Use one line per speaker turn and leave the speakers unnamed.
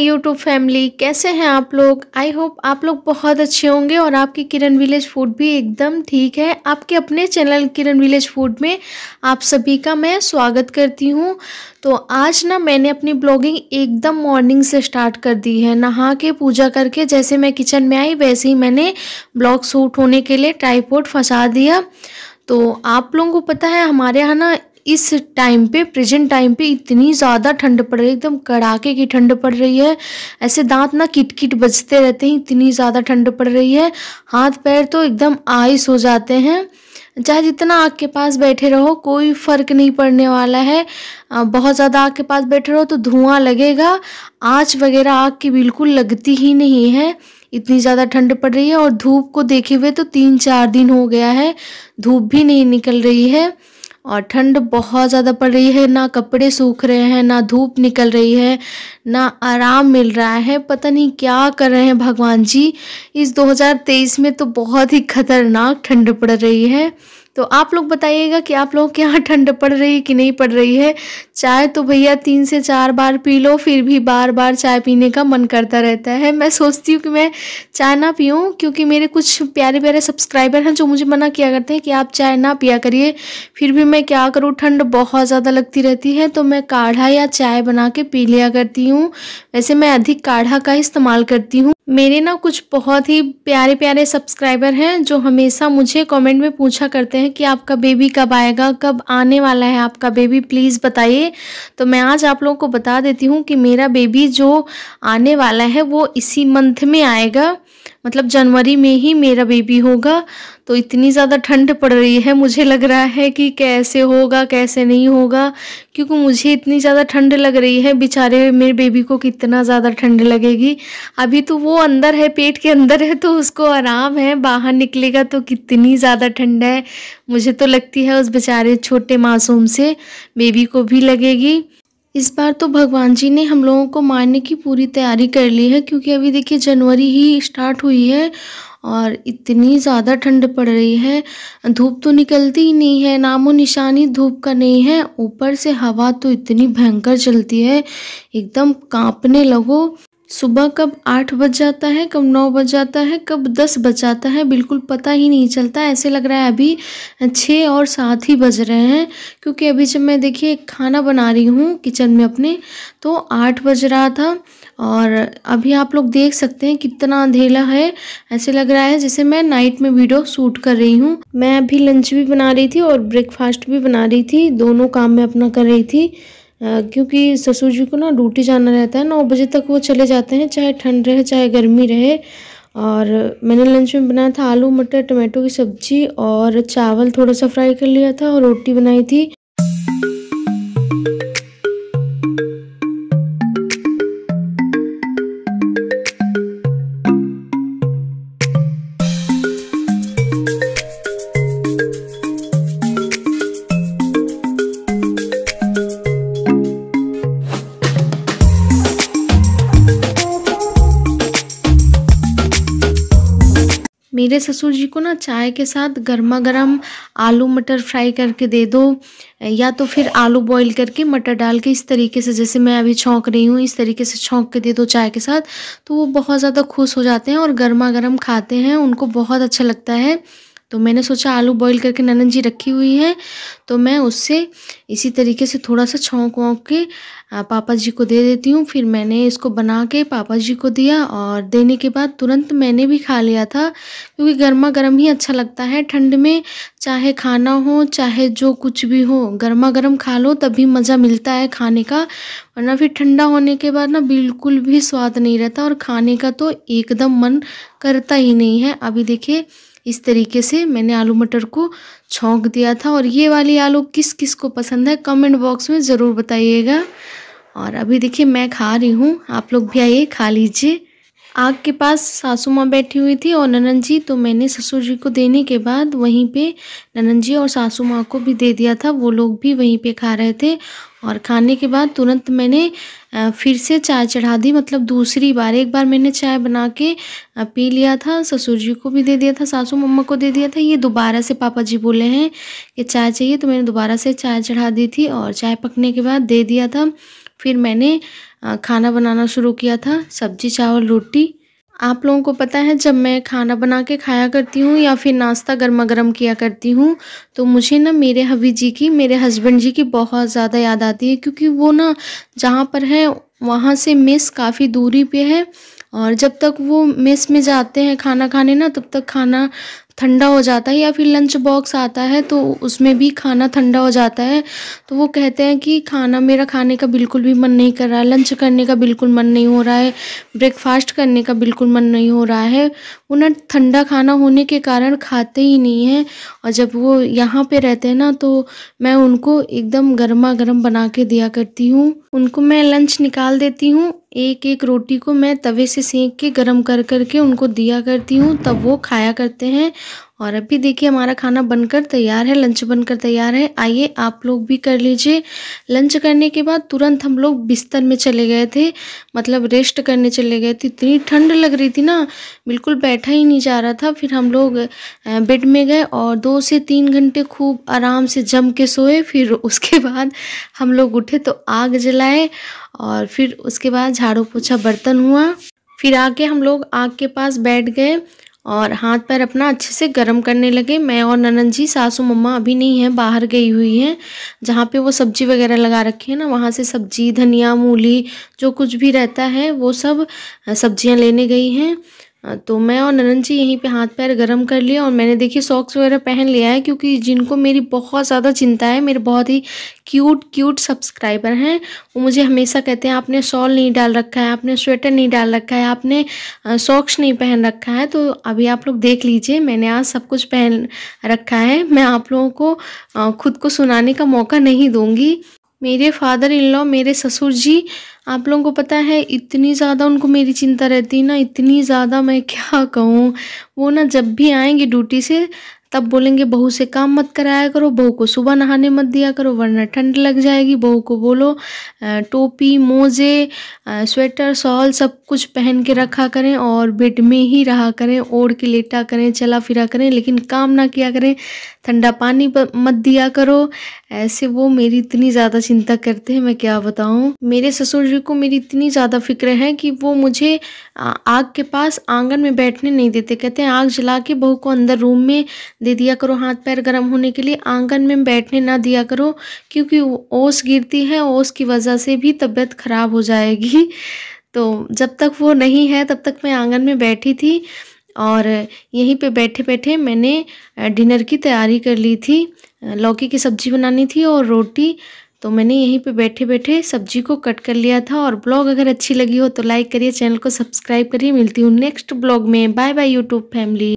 my YouTube family कैसे हैं आप लोग आई होप आप लोग बहुत अच्छे होंगे और आपकी किरण विलेज फूड भी एकदम ठीक है आपके अपने चैनल किरण विलेज फूड में आप सभी का मैं स्वागत करती हूँ तो आज ना मैंने अपनी ब्लॉगिंग एकदम मॉर्निंग से स्टार्ट कर दी है नहा के पूजा करके जैसे मैं किचन में आई वैसे ही मैंने ब्लॉग सूट होने के लिए ट्राईपोर्ट फंसा दिया तो आप लोगों को पता है हमारे यहाँ ना इस टाइम पे प्रेजेंट टाइम पे इतनी ज़्यादा ठंड पड़ रही है एकदम कड़ाके की ठंड पड़ रही है ऐसे दांत ना किट किट बजते रहते हैं इतनी ज़्यादा ठंड पड़ रही है हाथ पैर तो एकदम आइस हो जाते हैं चाहे जितना आग के पास बैठे रहो कोई फ़र्क नहीं पड़ने वाला है बहुत ज़्यादा आग के पास बैठे रहो तो धुआं लगेगा आँच वगैरह आग की बिल्कुल लगती ही नहीं है इतनी ज़्यादा ठंड पड़ रही है और धूप को देखे हुए तो तीन चार दिन हो गया है धूप भी नहीं निकल रही है और ठंड बहुत ज़्यादा पड़ रही है ना कपड़े सूख रहे हैं ना धूप निकल रही है ना आराम मिल रहा है पता नहीं क्या कर रहे हैं भगवान जी इस 2023 में तो बहुत ही खतरनाक ठंड पड़ रही है तो आप लोग बताइएगा कि आप लोगों के यहाँ ठंड पड़ रही है कि नहीं पड़ रही है चाय तो भैया तीन से चार बार पी लो फिर भी बार बार चाय पीने का मन करता रहता है मैं सोचती हूँ कि मैं चाय ना पीऊँ क्योंकि मेरे कुछ प्यारे प्यारे सब्सक्राइबर हैं जो मुझे मना किया करते हैं कि आप चाय ना पिया करिए फिर भी मैं मैं क्या करूँ ठंड बहुत ज़्यादा लगती रहती है तो मैं काढ़ा या चाय बना के पी लिया करती हूँ वैसे मैं अधिक काढ़ा का इस्तेमाल करती हूँ मेरे ना कुछ बहुत ही प्यारे प्यारे सब्सक्राइबर हैं जो हमेशा मुझे कमेंट में पूछा करते हैं कि आपका बेबी कब आएगा कब आने वाला है आपका बेबी प्लीज़ बताइए तो मैं आज आप लोगों को बता देती हूँ कि मेरा बेबी जो आने वाला है वो इसी मंथ में आएगा मतलब जनवरी में ही मेरा बेबी होगा तो इतनी ज़्यादा ठंड पड़ रही है मुझे लग रहा है कि कैसे होगा कैसे नहीं होगा क्योंकि मुझे इतनी ज़्यादा ठंड लग रही है बेचारे मेरे बेबी को कितना ज़्यादा ठंड लगेगी अभी तो वो अंदर है पेट के अंदर है तो उसको आराम है बाहर निकलेगा तो कितनी ज़्यादा ठंड है मुझे तो लगती है उस बेचारे छोटे मासूम से बेबी को भी लगेगी इस बार तो भगवान जी ने हम लोगों को मारने की पूरी तैयारी कर ली है क्योंकि अभी देखिए जनवरी ही स्टार्ट हुई है और इतनी ज़्यादा ठंड पड़ रही है धूप तो निकलती ही नहीं है नामो निशानी धूप का नहीं है ऊपर से हवा तो इतनी भयंकर चलती है एकदम कांपने लगो सुबह कब आठ बज जाता है कब नौ बज जाता है कब दस बज जाता है बिल्कुल पता ही नहीं चलता ऐसे लग रहा है अभी छः और सात ही बज रहे हैं क्योंकि अभी जब मैं देखिए खाना बना रही हूँ किचन में अपने तो आठ बज रहा था और अभी आप लोग देख सकते हैं कितना अंधेला है ऐसे लग रहा है जैसे मैं नाइट में वीडियो शूट कर रही हूँ मैं अभी लंच भी बना रही थी और ब्रेकफास्ट भी बना रही थी दोनों काम मैं अपना कर रही थी क्योंकि ससुर जी को ना ड्यूटी जाना रहता है नौ बजे तक वो चले जाते हैं चाहे ठंड रहे चाहे गर्मी रहे और मैंने लंच में बनाया था आलू मटर टमाटो की सब्ज़ी और चावल थोड़ा सा फ्राई कर लिया था और रोटी बनाई थी मेरे ससुर जी को ना चाय के साथ गर्मा गर्म आलू मटर फ्राई करके दे दो या तो फिर आलू बॉईल करके मटर डाल के इस तरीके से जैसे मैं अभी छोंक रही हूँ इस तरीके से छोंक के दे दो चाय के साथ तो वो बहुत ज़्यादा खुश हो जाते हैं और गर्मा गर्म खाते हैं उनको बहुत अच्छा लगता है तो मैंने सोचा आलू बॉईल करके ननन जी रखी हुई है तो मैं उससे इसी तरीके से थोड़ा सा छोंक वोंक के पापा जी को दे देती हूँ फिर मैंने इसको बना के पापा जी को दिया और देने के बाद तुरंत मैंने भी खा लिया था क्योंकि गर्मा गर्म ही अच्छा लगता है ठंड में चाहे खाना हो चाहे जो कुछ भी हो गर्मा गर्म खा लो तभी मज़ा मिलता है खाने का वरना फिर ठंडा होने के बाद ना बिल्कुल भी स्वाद नहीं रहता और खाने का तो एकदम मन करता ही नहीं है अभी देखिए इस तरीके से मैंने आलू मटर को छोंक दिया था और ये वाली आलू किस किस को पसंद है कमेंट बॉक्स में ज़रूर बताइएगा और अभी देखिए मैं खा रही हूँ आप लोग भी आइए खा लीजिए आग के पास सासू माँ बैठी हुई थी और ननन जी तो मैंने ससुर जी को देने के बाद वहीं पे ननन जी और सासू माँ को भी दे दिया था वो लोग भी वहीं पे खा रहे थे और खाने के बाद तुरंत मैंने फिर से चाय चढ़ा दी मतलब दूसरी बार एक बार मैंने चाय बना के पी लिया था ससुर जी को भी दे दिया था सासू मम्मा को दे दिया था ये दोबारा से पापा जी बोले हैं कि चाय चाहिए तो मैंने दोबारा से चाय चढ़ा दी थी और चाय पकने के बाद दे दिया था फिर मैंने खाना बनाना शुरू किया था सब्जी चावल रोटी आप लोगों को पता है जब मैं खाना बना के खाया करती हूँ या फिर नाश्ता गर्मा गर्म किया करती हूँ तो मुझे ना मेरे हवी जी की मेरे हस्बैंड जी की बहुत ज़्यादा याद आती है क्योंकि वो ना जहाँ पर है वहाँ से मेस काफ़ी दूरी पे है और जब तक वो मेस में जाते हैं खाना खाने ना तब तक खाना ठंडा हो जाता है या फिर लंच बॉक्स आता है तो उसमें भी खाना ठंडा हो जाता है तो वो कहते हैं कि खाना मेरा खाने का बिल्कुल भी मन नहीं कर रहा है लंच करने का बिल्कुल मन नहीं हो रहा है ब्रेकफास्ट करने का बिल्कुल मन नहीं हो रहा है वो ना ठंडा खाना होने के कारण खाते ही नहीं हैं और जब वो यहाँ पर रहते हैं ना तो मैं उनको एकदम गर्मा गर्म बना के दिया करती हूँ उनको मैं लंच निकाल देती हूँ एक एक रोटी को मैं तवे से सेंक के गरम कर कर के उनको दिया करती हूँ तब वो खाया करते हैं और अभी देखिए हमारा खाना बनकर तैयार है लंच बनकर तैयार है आइए आप लोग भी कर लीजिए लंच करने के बाद तुरंत हम लोग बिस्तर में चले गए थे मतलब रेस्ट करने चले गए थे इतनी ठंड लग रही थी ना बिल्कुल बैठा ही नहीं जा रहा था फिर हम लोग बेड में गए और दो से तीन घंटे खूब आराम से जम के सोए फिर उसके बाद हम लोग उठे तो आग जलाए और फिर उसके बाद झाड़ू पोछा बर्तन हुआ फिर आके हम लोग आग के पास बैठ गए और हाथ पैर अपना अच्छे से गर्म करने लगे मैं और ननन जी सासू मम्मा अभी नहीं है बाहर गई हुई हैं जहाँ पे वो सब्जी वगैरह लगा रखी है ना वहाँ से सब्जी धनिया मूली जो कुछ भी रहता है वो सब सब्जियाँ लेने गई हैं तो मैं और ननन जी यहीं पे हाथ पैर गर्म कर लिए और मैंने देखिए सॉक्स वगैरह पहन लिया है क्योंकि जिनको मेरी बहुत ज़्यादा चिंता है मेरे बहुत ही क्यूट क्यूट सब्सक्राइबर हैं वो मुझे हमेशा कहते हैं आपने शॉल नहीं डाल रखा है आपने स्वेटर नहीं डाल रखा है आपने सॉक्स नहीं पहन रखा है तो अभी आप लोग देख लीजिए मैंने आज सब कुछ पहन रखा है मैं आप लोगों को खुद को सुनाने का मौका नहीं दूँगी मेरे फादर इन लॉ मेरे ससुर जी आप लोगों को पता है इतनी ज़्यादा उनको मेरी चिंता रहती है ना इतनी ज़्यादा मैं क्या कहूँ वो ना जब भी आएंगे ड्यूटी से तब बोलेंगे बहू से काम मत कराया करो बहू को सुबह नहाने मत दिया करो वरना ठंड लग जाएगी बहू को बोलो टोपी मोजे स्वेटर शॉल सब कुछ पहन के रखा करें और बेड में ही रहा करें ओढ़ के लेटा करें चला फिरा करें लेकिन काम ना किया करें ठंडा पानी मत दिया करो ऐसे वो मेरी इतनी ज़्यादा चिंता करते हैं मैं क्या बताऊँ मेरे ससुर जी को मेरी इतनी ज़्यादा फिक्र है कि वो मुझे आग के पास आंगन में बैठने नहीं देते कहते हैं आग जला के बहू को अंदर रूम में दे दिया करो हाथ पैर गर्म होने के लिए आंगन में बैठने ना दिया करो क्योंकि ओस गिरती है ओस की वजह से भी तबीयत ख़राब हो जाएगी तो जब तक वो नहीं है तब तक मैं आंगन में बैठी थी और यहीं पे बैठे बैठे मैंने डिनर की तैयारी कर ली थी लौकी की सब्ज़ी बनानी थी और रोटी तो मैंने यहीं पे बैठे बैठे सब्जी को कट कर लिया था और ब्लॉग अगर अच्छी लगी हो तो लाइक करिए चैनल को सब्सक्राइब करिए मिलती हूँ नेक्स्ट ब्लॉग में बाय बाय यूट्यूब फैमिली